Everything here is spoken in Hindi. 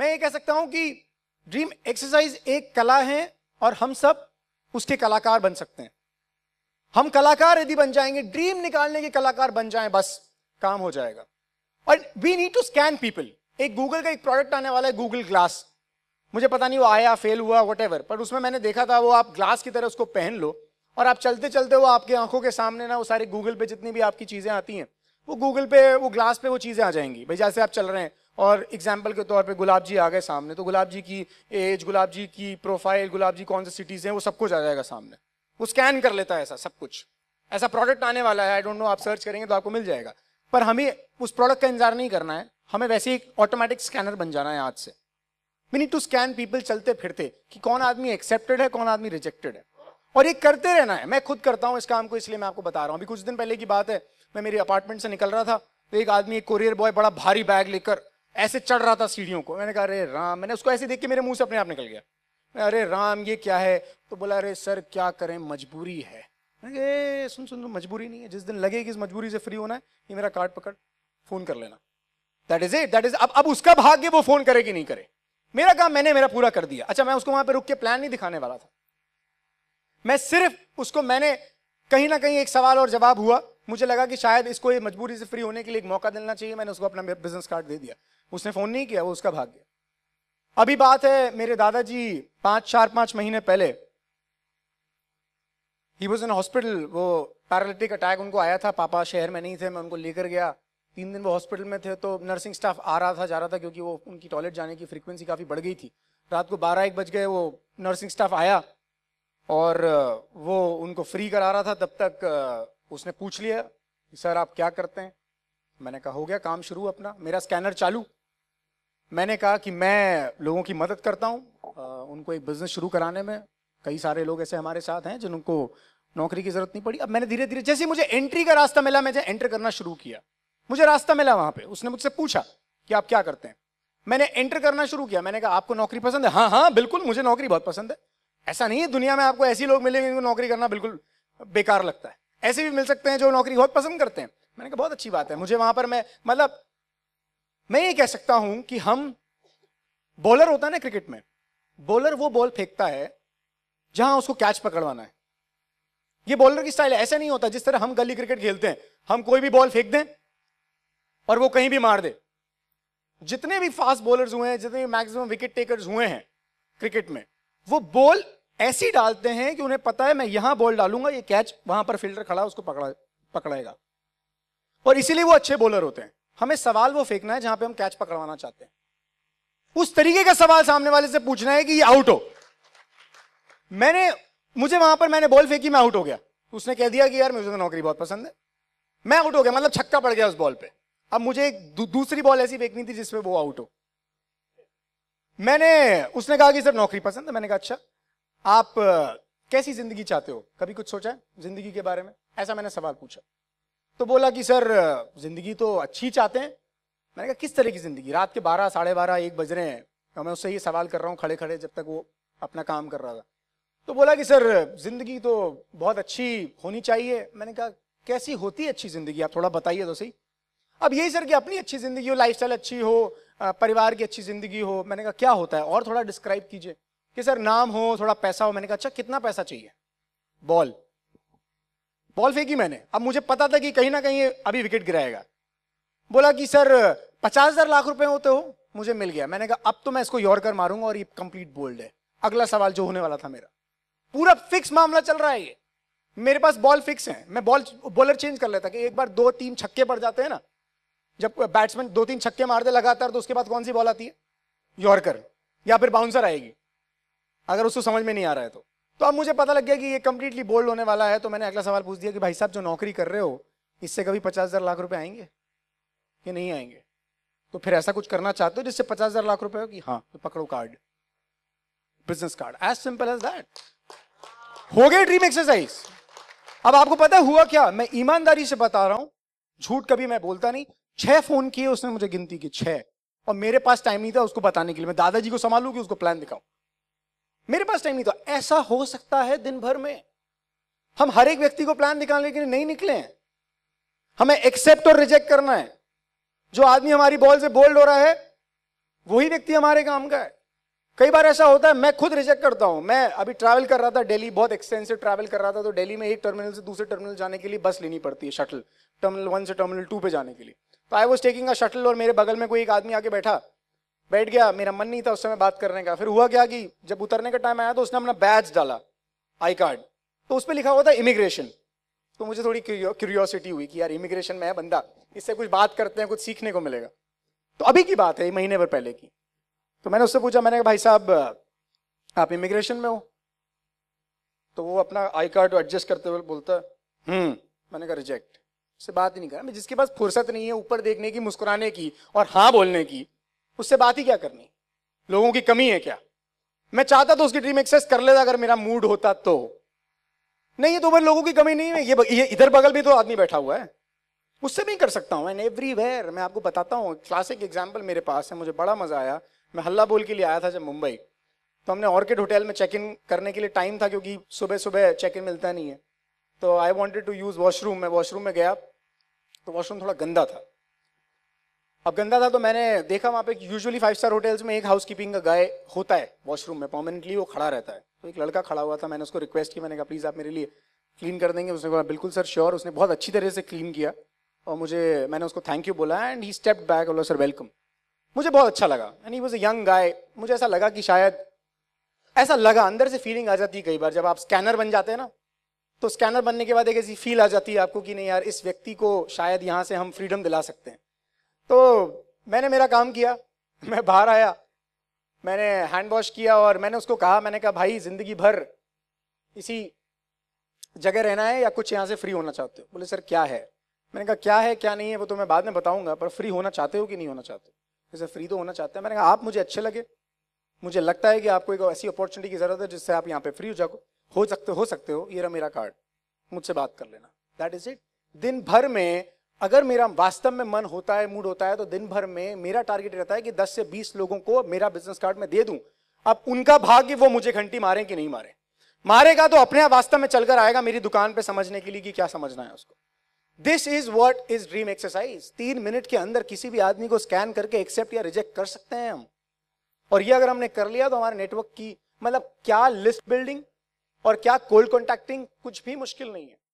मैं ये कह सकता हूं कि ड्रीम एक्सरसाइज एक कला है और हम सब उसके कलाकार बन सकते हैं हम कलाकार यदि बन जाएंगे ड्रीम निकालने के कलाकार बन जाएं बस काम हो जाएगा और we need to scan people एक गूगल का एक प्रोडक्ट आने वाला है गूगल ग्लास मुझे पता नहीं वो आया फेल हुआ वट पर उसमें मैंने देखा था वो आप ग्लास की तरह उसको पहन लो और आप चलते चलते वो आपके आंखों के सामने ना वो सारे गूगल पे जितनी भी आपकी चीजें आती हैं वो गूगल पे वो ग्लास पे वो चीजें आ जाएंगी भाई जैसे आप चल रहे हैं और एग्जाम्पल के तौर पे गुलाब जी आ गए सामने तो गुलाब जी की एज गुलाब जी की प्रोफाइल गुलाब जी कौन से सिटीज़ हैं वो सब कुछ आ जाएगा सामने वो स्कैन कर लेता है ऐसा सब कुछ ऐसा प्रोडक्ट आने वाला है आई डोंट नो आप सर्च करेंगे तो आपको मिल जाएगा पर हमें उस प्रोडक्ट का इंतजार नहीं करना है हमें वैसे एक ऑटोमेटिक स्कैनर बन जाना है आज से we need to scan people चलते फिरते कि कौन आदमी एक्सेप्टेड है कौन आदमी रिजेक्टेड है और ये करते रहना है मैं खुद करता हूँ इस काम को इसलिए मैं आपको बता रहा हूँ अभी कुछ दिन पहले की बात है मैं मेरी अपार्टमेंट से निकल रहा था तो एक आदमी एक कोरियर बॉय बड़ा भारी बैग लेकर ऐसे चढ़ रहा था सीढ़ियों को मैंने कहा अरे राम मैंने उसको ऐसे देख के मेरे मुंह से अपने आप निकल गया अरे राम ये क्या है तो बोला अरे सर क्या करें मजबूरी है ए, सुन सुन मजबूरी नहीं है जिस दिन लगे कि इस मजबूरी से फ्री होना है ये मेरा कार्ड पकड़ फोन कर लेना that is it that is अब अब उसका भाग्य वो फोन करे कि नहीं करे मेरा काम मैंने मेरा पूरा कर दिया अच्छा मैं उसको वहां पर रुक के प्लान नहीं दिखाने वाला था मैं सिर्फ उसको मैंने कहीं ना कहीं एक सवाल और जवाब हुआ मुझे लगा कि शायद इसको ये मजबूरी से फ्री होने के लिए एक मौका देना चाहिए मैंने उसको अपना बिजनेस कार्ड दे दिया उसने फ़ोन नहीं किया वो उसका भाग गया अभी बात है मेरे दादाजी पाँच चार पाँच महीने पहले ही वॉज इन हॉस्पिटल वो पैरालिटिक अटैक उनको आया था पापा शहर में नहीं थे मैं उनको लेकर गया तीन दिन वो हॉस्पिटल में थे तो नर्सिंग स्टाफ आ रहा था जा रहा था क्योंकि वो उनकी टॉयलेट जाने की फ्रिक्वेंसी काफ़ी बढ़ गई थी रात को बारह एक बज गए वो नर्सिंग स्टाफ आया और वो उनको फ्री करा रहा था तब तक उसने पूछ लिया कि सर आप क्या करते हैं मैंने कहा हो गया काम शुरू अपना मेरा स्कैनर चालू मैंने कहा कि मैं लोगों की मदद करता हूँ उनको एक बिजनेस शुरू कराने में कई सारे लोग ऐसे हमारे साथ हैं जिनको नौकरी की जरूरत नहीं पड़ी अब मैंने धीरे धीरे जैसे मुझे एंट्री का रास्ता मिला मैं एंटर करना शुरू किया मुझे रास्ता मिला वहां पे उसने मुझसे पूछा कि आप क्या करते हैं मैंने एंटर करना शुरू किया मैंने कहा आपको नौकरी पसंद है हाँ हाँ बिल्कुल मुझे नौकरी बहुत पसंद है ऐसा नहीं है दुनिया में आपको ऐसे लोग मिलेंगे जिनको नौकरी करना बिल्कुल बेकार लगता है ऐसे भी मिल सकते हैं जो नौकरी बहुत पसंद करते हैं मैंने कहा बहुत अच्छी बात है मुझे वहां पर मैं मतलब मैं ये कह सकता हूं कि हम बॉलर होता है ना क्रिकेट में बॉलर वो बॉल फेंकता है जहां उसको कैच पकड़वाना है ये बॉलर की स्टाइल है ऐसा नहीं होता जिस तरह हम गली क्रिकेट खेलते हैं हम कोई भी बॉल फेंक दें और वो कहीं भी मार दे जितने भी फास्ट बॉलर्स हुए हैं जितने भी मैक्सिमम विकेट टेकर्स हुए हैं क्रिकेट में वो बॉल ऐसी डालते हैं कि उन्हें पता है मैं यहां बॉल डालूंगा ये कैच वहां पर फील्डर खड़ा उसको पकड़ा पकड़ाएगा और इसीलिए वो अच्छे बॉलर होते हैं हमें सवाल वो फेंकना है जहां पे हम कैच पकड़वाना चाहते हैं उस तरीके का सवाल सामने वाले से पूछना है कि ये आउट हो मैंने मुझे वहां पर मैंने बॉल फेंकी मैं आउट हो गया उसने कह दिया कि यार मुझे तो नौकरी बहुत पसंद है मैं आउट हो गया मतलब छक्का पड़ गया उस बॉल पे अब मुझे एक दू, दूसरी बॉल ऐसी फेंकनी थी जिसमें वो आउट हो मैंने उसने कहा कि सर नौकरी पसंद है मैंने कहा अच्छा आप कैसी जिंदगी चाहते हो कभी कुछ सोचा है जिंदगी के बारे में ऐसा मैंने सवाल पूछा तो बोला कि सर जिंदगी तो अच्छी चाहते हैं मैंने कहा किस तरह की जिंदगी रात के बारह साढ़े बारह एक बज रहे हैं तो मैं उससे ये सवाल कर रहा हूँ खड़े खड़े जब तक वो अपना काम कर रहा था तो बोला कि सर जिंदगी तो बहुत अच्छी होनी चाहिए मैंने कहा कैसी होती है अच्छी जिंदगी आप थोड़ा बताइए तो सही अब यही सर कि अपनी अच्छी जिंदगी हो लाइफ अच्छी हो परिवार की अच्छी जिंदगी हो मैंने कहा क्या होता है और थोड़ा डिस्क्राइब कीजिए कि सर नाम हो थोड़ा पैसा हो मैंने कहा अच्छा कितना पैसा चाहिए बॉल बॉल फेंकी मैंने अब मुझे पता था कि कहीं ना कहीं अभी विकेट गिराएगा बोला कि सर पचास हजार लाख रुपए होते हो मुझे मिल गया मैंने कहा अब तो मैं इसको यॉर्कर मारूंगा और ये कंप्लीट बोल्ड है अगला सवाल जो होने वाला था मेरा पूरा फिक्स मामला चल रहा है ये मेरे पास बॉल फिक्स है मैं बॉल बॉलर चेंज कर लेता कि एक बार दो तीन छक्के पड़ जाते हैं ना जब बैट्समैन दो तीन छक्के मार दे लगातार तो उसके बाद कौन सी बॉल आती है यॉर्कर या फिर बाउंसर आएगी अगर उसको समझ में नहीं आ रहा है तो तो अब मुझे पता लग गया कि ये कम्प्लीटली बोल्ड होने वाला है तो मैंने अगला सवाल पूछ दिया कि भाई साहब जो नौकरी कर रहे हो इससे कभी पचास हज़ार लाख रुपए आएंगे कि नहीं आएंगे तो फिर ऐसा कुछ करना चाहते हो जिससे पचास हज़ार लाख रुपए हो कि हाँ तो पकड़ो card business card as simple as that हो गई ड्रीम एक्सरसाइज अब आपको पता है हुआ क्या मैं ईमानदारी से बता रहा हूं झूठ कभी मैं बोलता नहीं छह फोन किए उसने मुझे गिनती की छह और मेरे पास टाइम नहीं था उसको बताने के लिए मैं दादाजी को संभालू कि उसको प्लान दिखाऊं मेरे पास टाइम नहीं था ऐसा हो सकता है दिन भर में हम हर एक व्यक्ति को प्लान निकालने के लिए नहीं निकले हैं हमें एक्सेप्ट और रिजेक्ट करना है जो आदमी हमारी बॉल से बोल्ड हो रहा है वही व्यक्ति हमारे काम का है कई बार ऐसा होता है मैं खुद रिजेक्ट करता हूं मैं अभी ट्रैवल कर रहा था दिल्ली बहुत एक्सटेंसिव ट्रैवल कर रहा था तो दिल्ली में एक टर्मिनल से दूसरे टर्मिनल जाने के लिए बस लेनी पड़ती है शटल टर्मिनल वन से टर्मिनल टू पे जाने के लिए तो I was taking a shuttle और मेरे बगल में कोई एक आदमी आके बैठा बैठ गया मेरा मन नहीं था उस समय बात करने का फिर हुआ क्या कि जब उतरने का टाइम आया तो उसने अपना बैच डाला आई कार्ड तो उस पर लिखा हुआ था इमिग्रेशन तो मुझे थोड़ी क्यूरियोसिटी हुई कि यार इमिग्रेशन में है बंदा इससे कुछ बात करते हैं कुछ सीखने को मिलेगा तो अभी की बात है महीने भर पहले की तो मैंने उससे पूछा मैंने कहा भाई साहब आप इमिग्रेशन में हो तो वो अपना आई कार्ड एडजस्ट करते हुए बोलता हम्म मैंने कहा रिजेक्ट उससे बात ही नहीं करा मैं जिसके पास फुर्सत नहीं है ऊपर देखने की मुस्कुराने की और हाँ बोलने की उससे बात ही क्या करनी लोगों की कमी है क्या मैं चाहता तो उसकी ड्रीम एक्सेस कर लेता अगर मेरा मूड होता तो नहीं ये तो भाई लोगों की कमी नहीं है ये, ये इधर बगल भी तो आदमी बैठा हुआ है उससे भी कर सकता हूँ एंड एवरीवेयर मैं आपको बताता हूँ क्लासिक एग्जाम्पल मेरे पास है मुझे बड़ा मजा आया मैं हल्ला बोल के लिए आया था जब मुंबई तो हमने ऑर्किड होटल में चेक इन करने के लिए टाइम था क्योंकि सुबह सुबह चेक इन मिलता नहीं है तो I wanted to use washroom मैं वॉशरूम में गया तो वॉशरूम थोड़ा गंदा था अब गंदा था तो मैंने देखा वहाँ पे यूजुअली फाइव स्टार होटल्स में एक हाउस कीपिंग का गाय होता है वॉशरूम में परमानेंटली वो खड़ा रहता है तो एक लड़का खड़ा हुआ था मैंने उसको रिक्वेस्ट की मैंने कहा प्लीज़ आप मेरे लिए क्लीन कर देंगे उसने कहा बिल्कुल सर श्योर उसने बहुत अच्छी तरह से क्लीन किया और मुझे मैंने उसको थैंक यू बोला एंड ही स्टेप बैक बोला सर वेलकम मुझे बहुत अच्छा लगा and he was a young guy मुझे ऐसा लगा कि शायद ऐसा लगा अंदर से फीलिंग आ जाती है कई बार जब आप स्कैनर बन जाते हैं ना तो स्कैनर बनने के बाद एक ऐसी फील आ जाती है आपको कि नहीं यार इस व्यक्ति को शायद यहाँ से हम फ्रीडम दिला सकते हैं तो मैंने मेरा काम किया मैं बाहर आया मैंने हैंड वॉश किया और मैंने उसको कहा मैंने कहा भाई जिंदगी भर इसी जगह रहना है या कुछ यहाँ से फ्री होना चाहते हो बोले सर क्या है मैंने कहा क्या है क्या नहीं है वो तो मैं बाद में बताऊंगा पर फ्री होना चाहते हो कि नहीं होना चाहते जैसे फ्री तो होना चाहते हैं मैंने कहा आप मुझे अच्छे लगे मुझे लगता है कि आपको एक ऐसी अपॉर्चुनिटी की जरूरत है जिससे आप यहाँ पे फ्री हो जाओ हो सकते हो सकते हो ये रहा मेरा कार्ड मुझसे बात कर लेना दैट इज इट दिन भर में अगर मेरा वास्तव में मन होता है मूड होता है तो दिन भर में मेरा टारगेट रहता है कि 10 से 20 लोगों को मेरा बिजनेस कार्ड में दे दूं अब उनका भाग्य वो मुझे घंटी मारे कि नहीं मारे मारेगा तो अपने आप वास्तव में चलकर आएगा मेरी दुकान पे समझने के लिए कि क्या समझना है उसको this is what is dream exercise तीन मिनट के अंदर किसी भी आदमी को स्कैन करके एक्सेप्ट या रिजेक्ट कर सकते हैं हम और ये अगर हमने कर लिया तो हमारे नेटवर्क की मतलब क्या लिस्ट बिल्डिंग और क्या कोल्ड कॉन्टैक्टिंग कुछ भी मुश्किल नहीं है